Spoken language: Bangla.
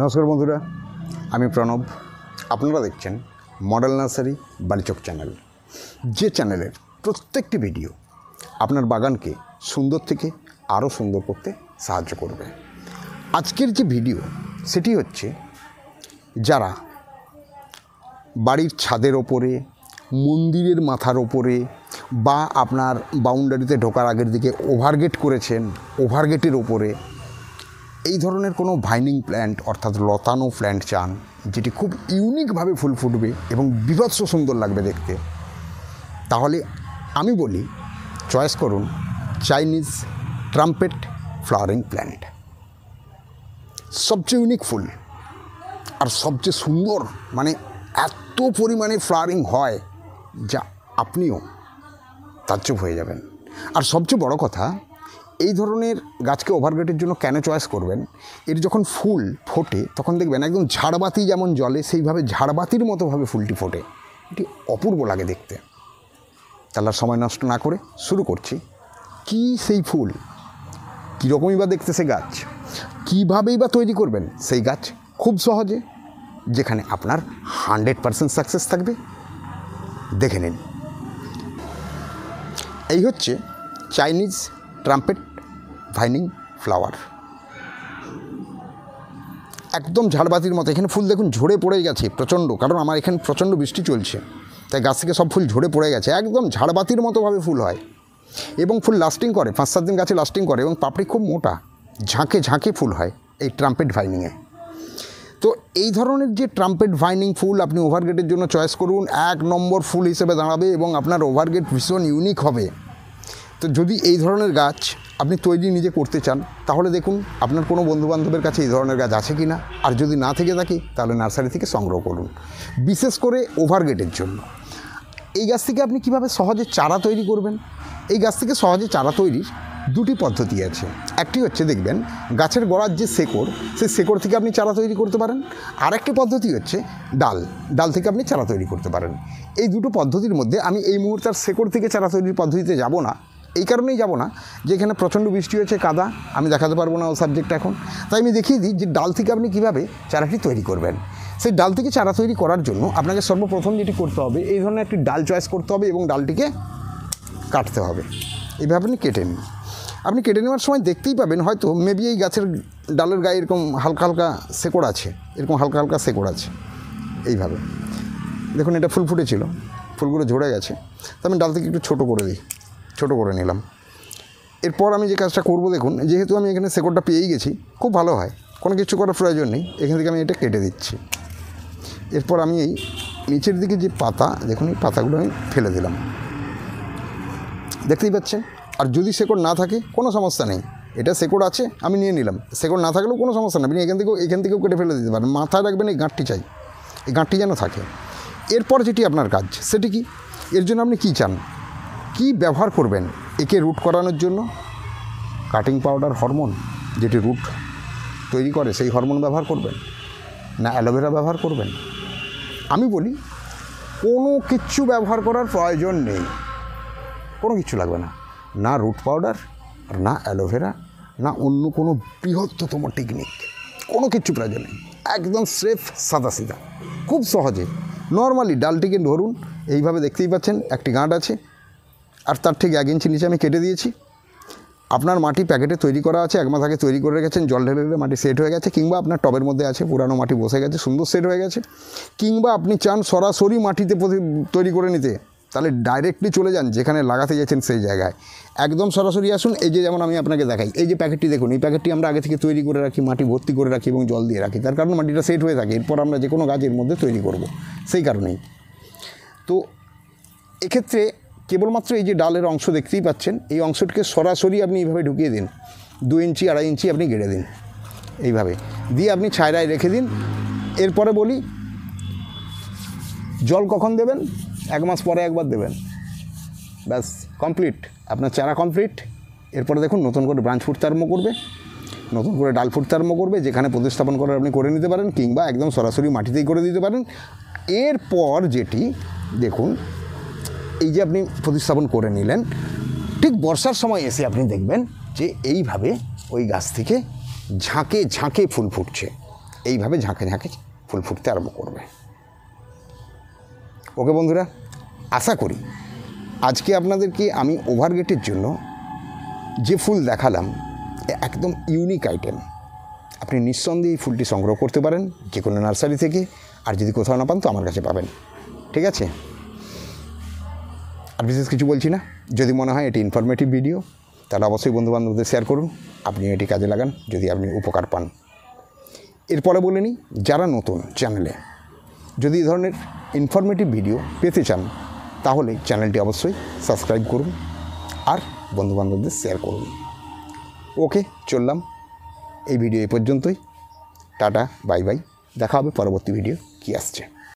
নমস্কার বন্ধুরা আমি প্রণব আপনারা দেখছেন মডেল নার্সারি বালিচক চ্যানেল যে চ্যানেলের প্রত্যেকটি ভিডিও আপনার বাগানকে সুন্দর থেকে আরও সুন্দর করতে সাহায্য করবে আজকের যে ভিডিও সেটি হচ্ছে যারা বাড়ির ছাদের ওপরে মন্দিরের মাথার ওপরে বা আপনার বাউন্ডারিতে ঢোকার আগের দিকে ওভারগেট করেছেন ওভারগেটের ওপরে এই ধরনের কোনো ভাইনিং প্ল্যান্ট অর্থাৎ লতানো প্ল্যান্ট চান যেটি খুব ইউনিকভাবে ফুল ফুটবে এবং বিভৎস সুন্দর লাগবে দেখতে তাহলে আমি বলি চয়েস করুন চাইনিজ ট্রাম্পেট ফ্লাওয়ারিং প্ল্যান্ট সবচেয়ে ইউনিক ফুল আর সবচেয়ে সুন্দর মানে এত পরিমাণে ফ্লাওয়ারিং হয় যা আপনিও তাজ্জব হয়ে যাবেন আর সবচেয়ে বড় কথা এই ধরনের গাছকে ওভারগ্রেটের জন্য কেন চয়েস করবেন এর যখন ফুল ফোটে তখন দেখবেন একদম ঝাড়বাতি যেমন জলে সেইভাবে ঝাড়বাতির মতোভাবে ফুলটি ফোটে এটি অপূর্ব লাগে দেখতে তাহলে সময় নষ্ট না করে শুরু করছি কি সেই ফুল কীরকমই বা দেখতে সে গাছ কীভাবেই বা তৈরি করবেন সেই গাছ খুব সহজে যেখানে আপনার হান্ড্রেড পারসেন্ট সাকসেস থাকবে দেখে নিন এই হচ্ছে চাইনিজ ট্রাম্পেট ভাইনিং ফ্লাওয়ার একদম ঝাড়বাতির মতো এখানে ফুল দেখুন ঝরে পড়ে গেছে প্রচণ্ড কারণ আমার এখানে প্রচণ্ড বৃষ্টি চলছে তাই গাছ থেকে সব ফুল ঝরে পড়ে গেছে একদম ঝাড়বাতির মতোভাবে ফুল হয় এবং ফুল লাস্টিং করে পাঁচ সাত দিন গাছে লাস্টিং করে এবং পাপড়ি খুব মোটা ঝাঁকে ঝাঁকে ফুল হয় এই ট্রাম্পেট ভাইনিংয়ে তো এই ধরনের যে ট্রাম্পেট ভাইনিং ফুল আপনি ওভারগেটের জন্য চয়েস করুন এক নম্বর ফুল হিসেবে দাঁড়াবে এবং আপনার ওভারগেট ভীষণ ইউনিক হবে তো যদি এই ধরনের গাছ আপনি তৈরি নিজে করতে চান তাহলে দেখুন আপনার কোনো বন্ধুবান্ধবের কাছে এই ধরনের গাছ আছে কি না আর যদি না থেকে থাকে তাহলে নার্সারি থেকে সংগ্রহ করুন বিশেষ করে ওভারগেটের জন্য এই গাছ থেকে আপনি কিভাবে সহজে চারা তৈরি করবেন এই গাছ থেকে সহজে চারা তৈরির দুটি পদ্ধতি আছে একটি হচ্ছে দেখবেন গাছের গোড়ার যে শেকড় সেই শেকড় থেকে আপনি চারা তৈরি করতে পারেন আর একটি পদ্ধতি হচ্ছে ডাল ডাল থেকে আপনি চারা তৈরি করতে পারেন এই দুটো পদ্ধতির মধ্যে আমি এই মুহূর্তে আর শেকড় থেকে চারা তৈরির পদ্ধতিতে যাব না এই কারণেই যাব না যে এখানে প্রচণ্ড বৃষ্টি হয়েছে কাদা আমি দেখাতে পারবো না ও সাবজেক্ট এখন তাই আমি দেখিয়ে দিই যে ডাল থেকে আপনি কীভাবে চারাটি তৈরি করবেন সেই ডাল থেকে চারা তৈরি করার জন্য আপনাকে সর্বপ্রথম যেটি করতে হবে এই ধরনের একটি ডাল চয়েস করতে হবে এবং ডালটিকে কাটতে হবে এইভাবে আপনি কেটে নিন আপনি কেটে নেওয়ার সময় দেখতেই পাবেন হয়তো মেবি এই গাছের ডালের গায়ে এরকম হালকা হালকা শেকড় আছে এরকম হালকা হালকা শেকড় আছে এইভাবে দেখুন এটা ফুল ফুটেছিল ফুলগুলো ঝরে গেছে তো আমি ডাল থেকে একটু ছোটো করে দিই ছোট করে নিলাম এরপর আমি যে কাজটা করব দেখুন যেহেতু আমি এখানে শেকড়টা পেয়েই গেছি খুব ভালো হয় কোনো কিছু করার প্রয়োজন নেই এখান থেকে আমি এটা কেটে দিচ্ছি এরপর আমি এই নিচের দিকে যে পাতা দেখুন এই পাতাগুলো আমি ফেলে দিলাম দেখতেই পাচ্ছেন আর যদি শেকড় না থাকে কোনো সমস্যা নেই এটা শেকড় আছে আমি নিয়ে নিলাম শেকড় না থাকলেও কোনো সমস্যা নেই আপনি এখান থেকেও এখান থেকেও কেটে ফেলে দিতে পারেন মাথায় রাখবেন এই গাঁটটি চাই এই গাঁটটি যেন থাকে এরপর যেটি আপনার কাজ সেটি কি এর জন্য আপনি কী চান কি ব্যবহার করবেন একে রুট করানোর জন্য কাটিং পাউডার হরমোন যেটি রুট তৈরি করে সেই হরমোন ব্যবহার করবেন না অ্যালোভেরা ব্যবহার করবেন আমি বলি কোনো কিছু ব্যবহার করার প্রয়োজন নেই কোনো কিছু লাগবে না না রুট পাউডার আর না অ্যালোভেরা না অন্য কোনো বৃহত্তম টেকনিক কোনো কিচ্ছু প্রয়োজন নেই একদম স্রেফ সাদা সিদা খুব সহজে নর্মালি ডালটিকে ধরুন এইভাবে দেখতেই পাচ্ছেন একটি গাঁট আছে আর তার ঠিক এক ইঞ্চি নিচে আমি কেটে দিয়েছি আপনার মাটি প্যাকেটে তৈরি করা আছে এক মাস আগে তৈরি করে রেখেছেন জল ঢেলে ঢেলে মাটি সেট হয়ে গেছে কিংবা আপনার টবের মধ্যে আছে পুরানো মাটি বসে গেছে সুন্দর সেট হয়ে গেছে কিংবা আপনি চান সরাসরি মাটিতে তৈরি করে নিতে তাহলে ডাইরেক্টলি চলে যান যেখানে লাগাতে যাচ্ছেন সেই জায়গায় একদম সরাসরি আসুন এই যে যেমন আমি আপনাকে দেখাই এই যে প্যাকেটটি দেখুন এই প্যাকেটটি আমরা আগে থেকে তৈরি করে রাখি মাটি ভর্তি করে রাখি এবং জল দিয়ে রাখি তার কারণ মাটিটা সেট হয়ে থাকে এরপর আমরা যে কোনো গাছের মধ্যে তৈরি করব সেই কারণেই তো এক্ষেত্রে কেবলমাত্র এই যে ডালের অংশ দেখতেই পাচ্ছেন এই অংশটিকে সরাসরি আপনি এইভাবে ঢুকিয়ে দিন দু ইঞ্চি আড়াই ইঞ্চি আপনি গেড়ে দিন এইভাবে দিয়ে আপনি ছায়রায় রেখে দিন এরপরে বলি জল কখন দেবেন এক মাস পরে একবার দেবেন ব্যাস কমপ্লিট আপনার চারা কমপ্লিট এরপরে দেখুন নতুন করে ব্রাঞ্চ ফুট আরম্ভ করবে নতুন করে ডাল ফুট আরম্ভ করবে যেখানে প্রতিস্থাপন করার আপনি করে নিতে পারেন কিংবা একদম সরাসরি মাটিতেই করে দিতে পারেন এরপর যেটি দেখুন এই যে আপনি প্রতিস্থাপন করে নিলেন ঠিক বর্ষার সময় এসে আপনি দেখবেন যে এইভাবে ওই গাছ থেকে ঝাঁকে ঝাঁকে ফুল ফুটছে এইভাবে ঝাঁকে ঝাঁকে ফুল ফুটতে আরম্ভ করবে ওকে বন্ধুরা আশা করি আজকে আপনাদেরকে আমি ওভারগেটের জন্য যে ফুল দেখালাম একদম ইউনিক আইটেম আপনি নিঃসন্দেহে এই ফুলটি সংগ্রহ করতে পারেন যে কোনো নার্সারি থেকে আর যদি কোথাও না পান তো আমার কাছে পাবেন ঠিক আছে আর বিশেষ কিছু বলছি না যদি মনে হয় এটি ইনফরমেটিভ ভিডিও তাহলে অবশ্যই বন্ধুবান্ধবদের শেয়ার করুন আপনি এটি কাজে লাগান যদি আপনি উপকার পান এরপরে বলে নিই যারা নতুন চ্যানেলে যদি এই ধরনের ইনফরমেটিভ ভিডিও পেতে চান তাহলে চ্যানেলটি অবশ্যই সাবস্ক্রাইব করুন আর বন্ধুবান্ধবদের শেয়ার করুন ওকে চললাম এই ভিডিও এ পর্যন্তই টাটা বাই বাই দেখা হবে পরবর্তী ভিডিও কী আসছে